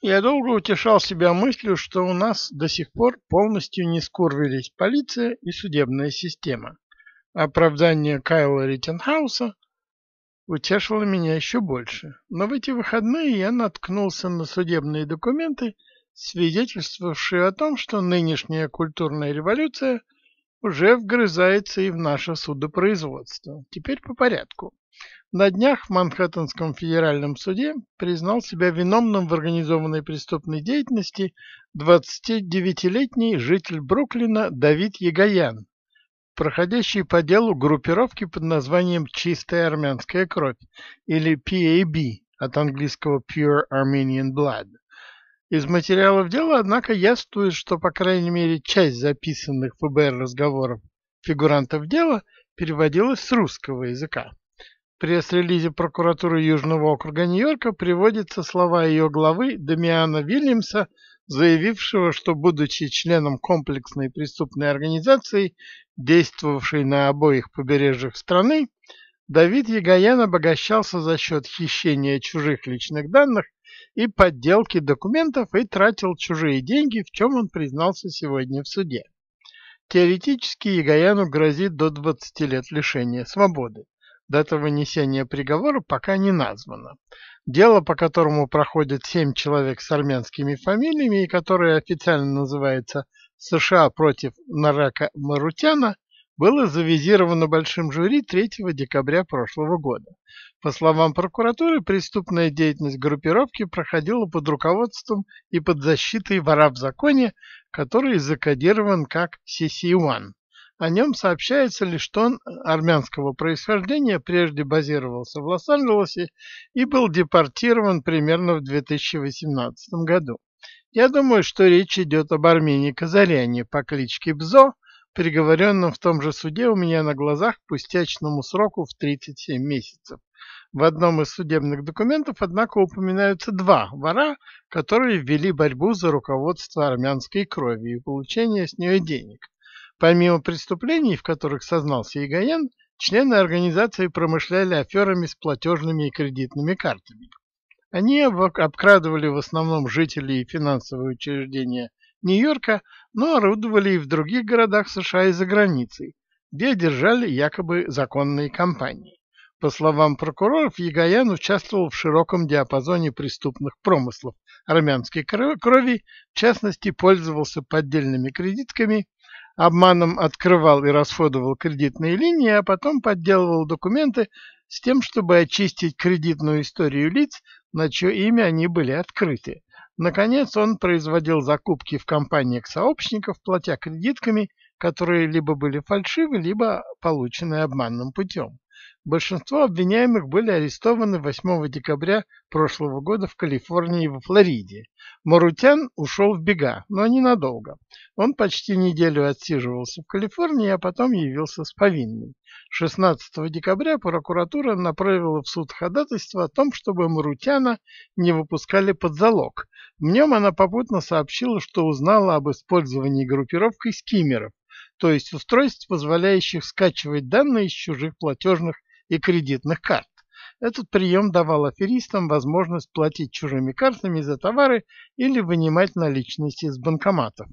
Я долго утешал себя мыслью, что у нас до сих пор полностью не скурвились полиция и судебная система. Оправдание Кайла Риттенхауса утешило меня еще больше. Но в эти выходные я наткнулся на судебные документы, свидетельствовавшие о том, что нынешняя культурная революция уже вгрызается и в наше судопроизводство. Теперь по порядку на днях в Манхэттенском федеральном суде признал себя виновным в организованной преступной деятельности 29-летний житель Бруклина Давид Ягоян, проходящий по делу группировки под названием «Чистая армянская кровь» или PAB а от английского Pure Armenian Blood. Из материалов дела, однако, яствует, что, по крайней мере, часть записанных ФБР разговоров фигурантов дела переводилась с русского языка пресс-релизе прокуратуры Южного округа Нью-Йорка приводятся слова ее главы Дамиана Вильямса, заявившего, что, будучи членом комплексной преступной организации, действовавшей на обоих побережьях страны, Давид Ягоян обогащался за счет хищения чужих личных данных и подделки документов и тратил чужие деньги, в чем он признался сегодня в суде. Теоретически Ягояну грозит до 20 лет лишения свободы дата вынесения приговора пока не названа. Дело, по которому проходят семь человек с армянскими фамилиями и которое официально называется «США против Нарака Марутяна», было завизировано большим жюри 3 декабря прошлого года. По словам прокуратуры, преступная деятельность группировки проходила под руководством и под защитой вора в законе, который закодирован как CC1. О нем сообщается лишь, что он армянского происхождения прежде базировался в Лос-Анджелесе и был депортирован примерно в 2018 году. Я думаю, что речь идет об Армении Казаряне по кличке Бзо, приговоренном в том же суде у меня на глазах к пустячному сроку в 37 месяцев. В одном из судебных документов, однако, упоминаются два вора, которые ввели борьбу за руководство армянской крови и получение с нее денег. Помимо преступлений, в которых сознался Игоян, члены организации промышляли аферами с платежными и кредитными картами. Они обкрадывали в основном жителей и финансовые учреждения Нью-Йорка, но орудовали и в других городах США и за границей, где держали якобы законные компании. По словам прокуроров, Егоян участвовал в широком диапазоне преступных промыслов армянской крови, в частности, пользовался поддельными кредитками обманом открывал и расходовал кредитные линии, а потом подделывал документы с тем, чтобы очистить кредитную историю лиц, на чье имя они были открыты. Наконец, он производил закупки в компаниях сообщников, платя кредитками, которые либо были фальшивы, либо получены обманным путем. Большинство обвиняемых были арестованы 8 декабря прошлого года в Калифорнии и во Флориде. Марутян ушел в бега, но ненадолго. Он почти неделю отсиживался в Калифорнии, а потом явился с повинной. 16 декабря прокуратура направила в суд ходатайство о том, чтобы Марутяна не выпускали под залог. В нем она попутно сообщила, что узнала об использовании группировкой скиммеров то есть устройств, позволяющих скачивать данные из чужих платежных и кредитных карт. Этот прием давал аферистам возможность платить чужими картами за товары или вынимать наличности из банкоматов.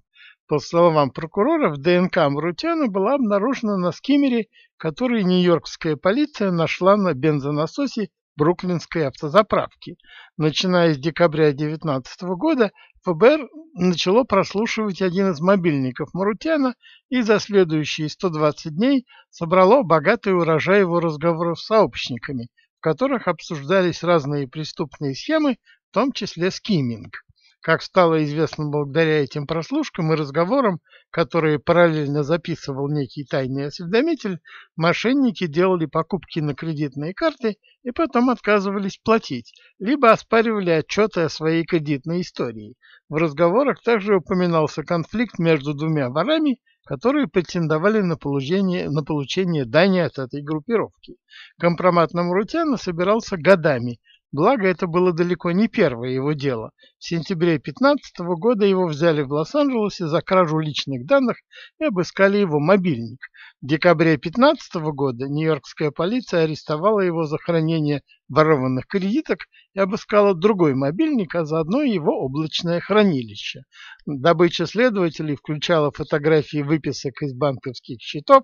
По словам прокуроров, ДНК Мрутяна была обнаружена на скиммере, который нью-йоркская полиция нашла на бензонасосе бруклинской автозаправки. Начиная с декабря 2019 года ФБР начало прослушивать один из мобильников Марутяна и за следующие 120 дней собрало богатый урожай его разговоров с сообщниками, в которых обсуждались разные преступные схемы, в том числе скиминг. Как стало известно благодаря этим прослушкам и разговорам, которые параллельно записывал некий тайный осведомитель, мошенники делали покупки на кредитные карты и потом отказывались платить, либо оспаривали отчеты о своей кредитной истории. В разговорах также упоминался конфликт между двумя ворами, которые претендовали на получение, на получение дани от этой группировки. Компромат на Мурутяна собирался годами – Благо, это было далеко не первое его дело. В сентябре 2015 года его взяли в Лос-Анджелесе за кражу личных данных и обыскали его мобильник. В декабре 2015 года нью-йоркская полиция арестовала его за хранение ворованных кредиток и обыскала другой мобильник, а заодно его облачное хранилище. Добыча следователей включала фотографии выписок из банковских счетов,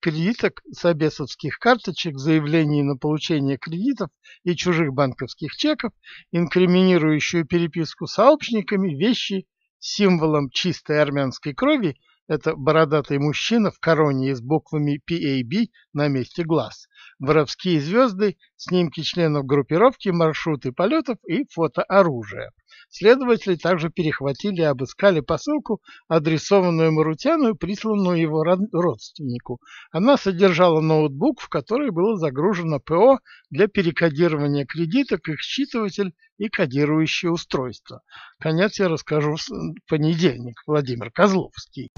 кредиток, с обесовских карточек, заявлений на получение кредитов и чужих банковских чеков, инкриминирующую переписку с сообщниками, вещи символом чистой армянской крови – это бородатый мужчина в короне с буквами PAB на месте глаз – воровские звезды, снимки членов группировки, маршруты полетов и фото оружия. Следователи также перехватили и обыскали посылку, адресованную Марутяну и присланную его родственнику. Она содержала ноутбук, в который было загружено ПО для перекодирования кредиток, их считыватель и кодирующее устройство. Конец я расскажу в понедельник. Владимир Козловский.